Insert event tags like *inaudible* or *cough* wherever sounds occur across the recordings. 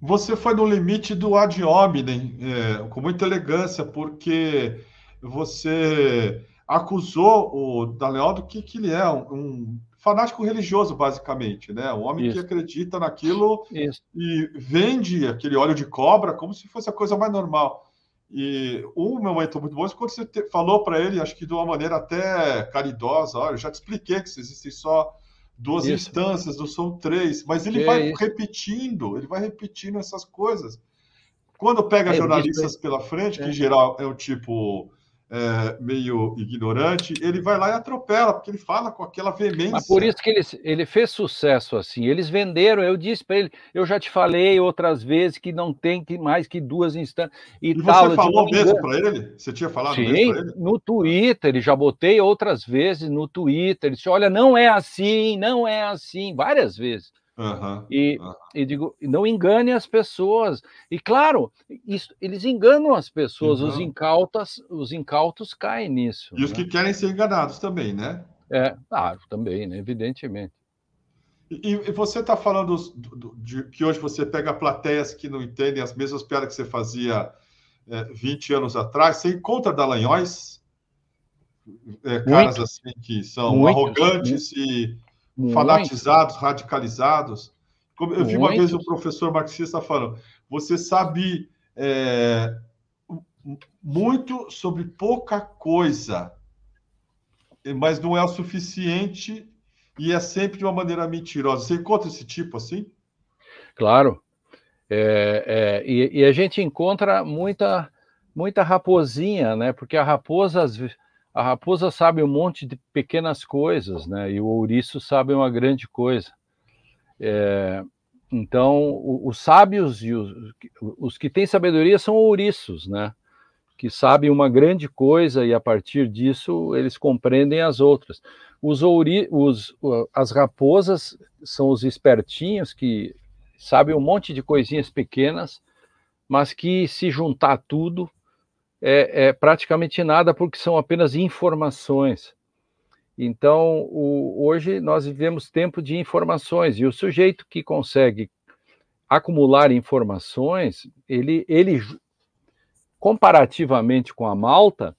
Você foi no limite do ad hominem, é, com muita elegância, porque você acusou o Daleol do que, que ele é, um, um, fanático religioso, basicamente, né? Um homem Isso. que acredita naquilo Isso. e vende aquele óleo de cobra como se fosse a coisa mais normal. E um momento muito bom quando você te, falou para ele, acho que de uma maneira até caridosa, olha, eu já te expliquei que existem só duas Isso. instâncias, não são três, mas ele que vai é repetindo, ele vai repetindo essas coisas. Quando pega é, jornalistas pela frente, que em é. geral é o tipo é, meio ignorante, ele vai lá e atropela, porque ele fala com aquela veemência. Mas por isso que ele, ele fez sucesso assim. Eles venderam, eu disse para ele, eu já te falei outras vezes que não tem que mais que duas instâncias. E, e tal, você falou mesmo para ele? Você tinha falado Sim, mesmo para ele? No Twitter, ele já botei outras vezes no Twitter. Ele disse: olha, não é assim, não é assim, várias vezes. Uhum, e, uhum. e digo, não engane as pessoas. E claro, isso, eles enganam as pessoas, uhum. os incautas, os incautos caem nisso. E os né? que querem ser enganados também, né? É, claro ah, também, né? evidentemente. E, e você está falando do, do, de que hoje você pega plateias que não entendem as mesmas piadas que você fazia é, 20 anos atrás. Você encontra Dalanhóis, é, caras assim que são arrogantes e muito. fanatizados, radicalizados. eu Muito. vi uma vez o um professor marxista falando: você sabe é, muito sobre pouca coisa, mas não é o suficiente e é sempre de uma maneira mentirosa. Você encontra esse tipo assim? Claro. É, é, e, e, a gente encontra muita muita raposinha, né? Porque a raposa às vezes a raposa sabe um monte de pequenas coisas, né? E o ouriço sabe uma grande coisa. É, então, os sábios e os, os que têm sabedoria são ouriços, né? Que sabem uma grande coisa e a partir disso eles compreendem as outras. Os ouri, os, as raposas são os espertinhos que sabem um monte de coisinhas pequenas, mas que se juntar tudo é, é praticamente nada, porque são apenas informações. Então, o, hoje nós vivemos tempo de informações e o sujeito que consegue acumular informações, ele, ele comparativamente com a malta,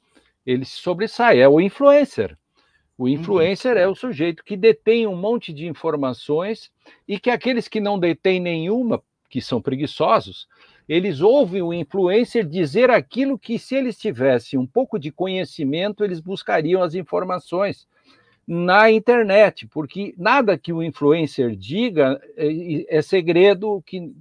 ele se sobressai, é o influencer. O uhum. influencer uhum. é o sujeito que detém um monte de informações e que aqueles que não detêm nenhuma, que são preguiçosos, eles ouvem o influencer dizer aquilo que, se eles tivessem um pouco de conhecimento, eles buscariam as informações na internet, porque nada que o influencer diga é, é, segredo que,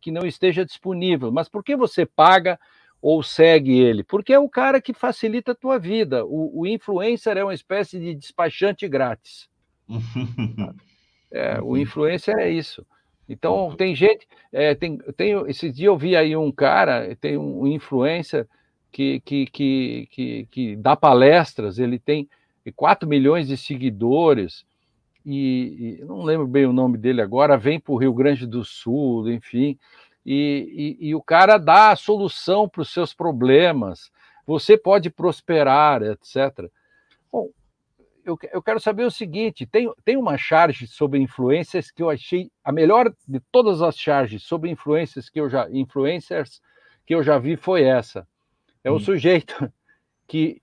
que não esteja disponível. Mas por que você paga ou segue ele? Porque é o cara que facilita a tua vida. O, o influencer é uma espécie de despachante grátis. *laughs* é, o uhum. influencer é isso. Então, uhum. tem gente. É, tem, tem, esse dia eu vi aí um cara, tem um influencer que, que, que, que, que dá palestras, ele tem 4 milhões de seguidores, e, e não lembro bem o nome dele agora, vem para o Rio Grande do Sul, enfim, e, e, e o cara dá a solução para os seus problemas. Você pode prosperar, etc. Bom, eu, eu quero saber o seguinte: tem, tem uma charge sobre influências que eu achei a melhor de todas as charges sobre influências que eu já influencers que eu já vi foi essa. É um hum. sujeito *laughs* que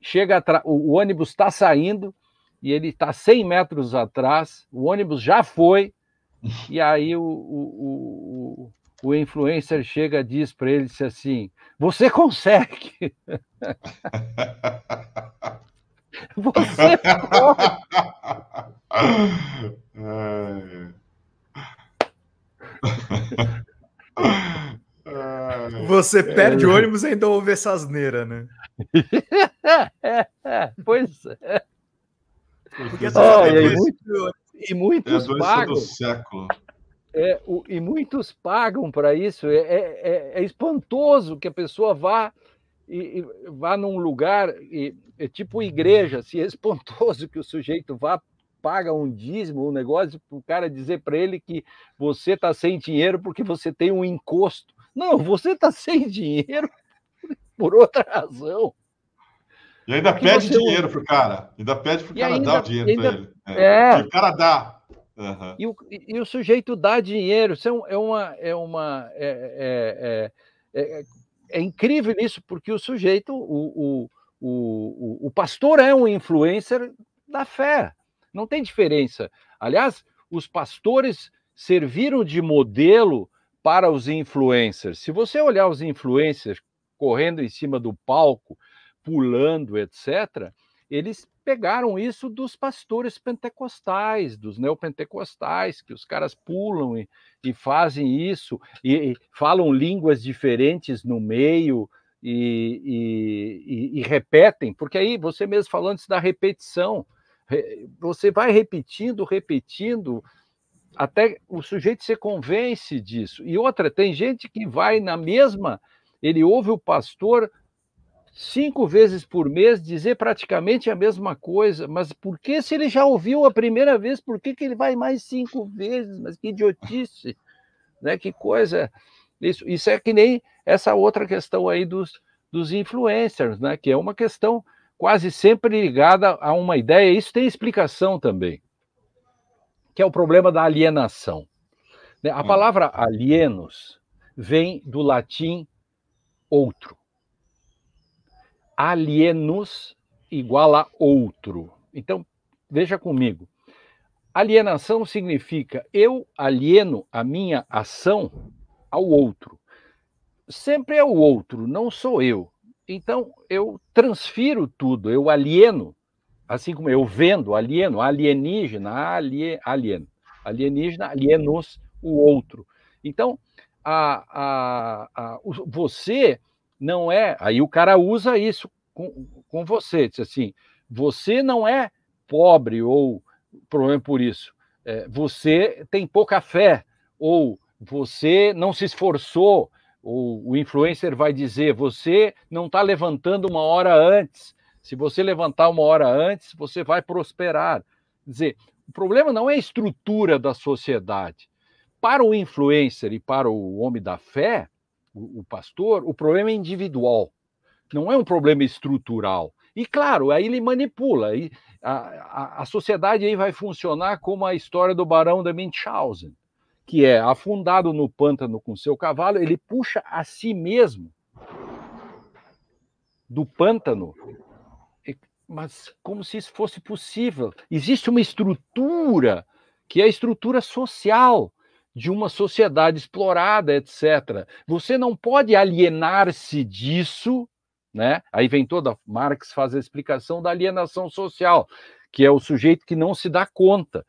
chega atrás, o, o ônibus está saindo e ele está 100 metros atrás, o ônibus já foi, *laughs* e aí o, o, o, o influencer chega e diz para ele assim: Você consegue! *laughs* Você pode. É Você é. perde é. o ônibus e ainda ouve essa asneira, né? *laughs* pois é. Porque oh, e, muito, e muitos é pagam. Do século. É, o, e muitos pagam para isso. É, é, é, é espantoso que a pessoa vá e, e vá num lugar, e, é tipo igreja, se assim, *laughs* que o sujeito vá, paga um dízimo, um negócio, para o cara dizer para ele que você está sem dinheiro porque você tem um encosto. Não, você está *laughs* sem dinheiro por outra razão. E ainda porque pede dinheiro dinheiro pro cara. Ainda pede pro o cara ainda, dar o dinheiro ainda... para ele. É. é. E o cara dá. Uhum. E, o, e o sujeito dá dinheiro. Isso é, é uma. É uma é, é, é, é é incrível isso, porque o sujeito, o, o, o, o pastor é um influencer da fé, não tem diferença. Aliás, os pastores serviram de modelo para os influencers. Se você olhar os influencers correndo em cima do palco, pulando, etc., eles pegaram isso dos pastores pentecostais, dos neopentecostais, que os caras pulam e, e fazem isso, e, e, falam línguas diferentes no meio e, e, repetem, porque aí você mesmo falando isso da repetição, você vai repetindo, repetindo, até o sujeito se convence disso. E outra, tem gente que vai na mesma, ele ouve o pastor cinco vezes por mês, dizer praticamente a mesma coisa, mas por que se ele já ouviu a primeira vez, por que, que ele vai mais cinco vezes? Mas que idiotice, né? Que coisa. Isso, isso é que nem essa outra questão aí dos, dos influencers, né? Que é uma questão quase sempre ligada a uma ideia. Isso tem explicação também, que é o problema da alienação. Né? A hum. palavra alienos vem do latim outro alienos igual a outro. Então, veja comigo. Alienação significa eu alieno a minha ação ao outro. Sempre é o outro, não sou eu. Então, eu transfiro tudo, eu alieno, assim como eu vendo, alieno, alienígena, alien, alienígena, alienos, o outro. Então, a, a, a, você não é. Aí o cara usa isso com, com você, diz assim: você não é pobre ou problema por isso. É, você tem pouca fé ou você não se esforçou ou o influencer vai dizer você não está levantando uma hora antes. Se você levantar uma hora antes, você vai prosperar. Quer dizer, o problema não é a estrutura da sociedade. Para o influencer e para o homem da fé, o, pastor, o problema é individual, não é um problema estrutural. E claro, aí ele manipula. E a, a, a, sociedade aí vai funcionar como a história do Barão de Münchhausen, que é afundado no pântano com seu cavalo, ele puxa a si mesmo do pântano. Mas como se isso fosse possível. Existe uma estrutura que é a estrutura social, de uma sociedade explorada, etc. Você não pode alienar-se disso, né? Aí vem toda Marx faz a explicação da alienação social, que é o sujeito que não se dá conta.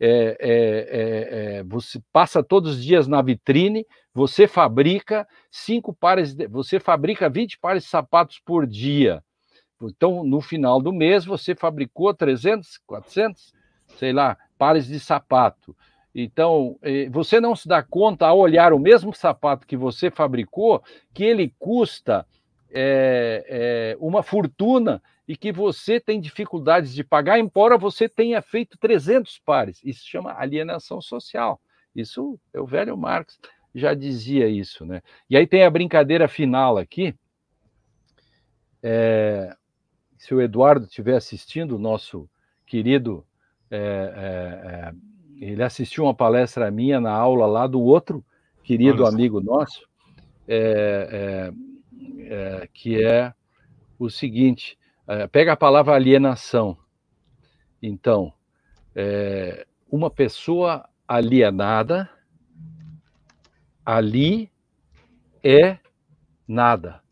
É, é, é, é você passa todos os dias na vitrine, você fabrica cinco pares, de, você fabrica 20 pares de sapatos por dia. Então, no final do mês, você fabricou 300, 400, sei lá, pares de sapato. Então, eh, você não se dá conta ao olhar o mesmo sapato que você fabricou, que ele custa é, é, uma fortuna e que você tem dificuldades de pagar, embora você tenha feito 300 pares. Isso se chama alienação social. Isso é o velho Marx já dizia isso, né? E aí tem a brincadeira final aqui. É, se o Eduardo estiver assistindo, o nosso querido é, é, ele assistiu uma palestra minha na aula lá do outro querido amigo nosso, é, é, é, que é o seguinte: é, pega a palavra alienação. Então, é, uma pessoa alienada ali é nada.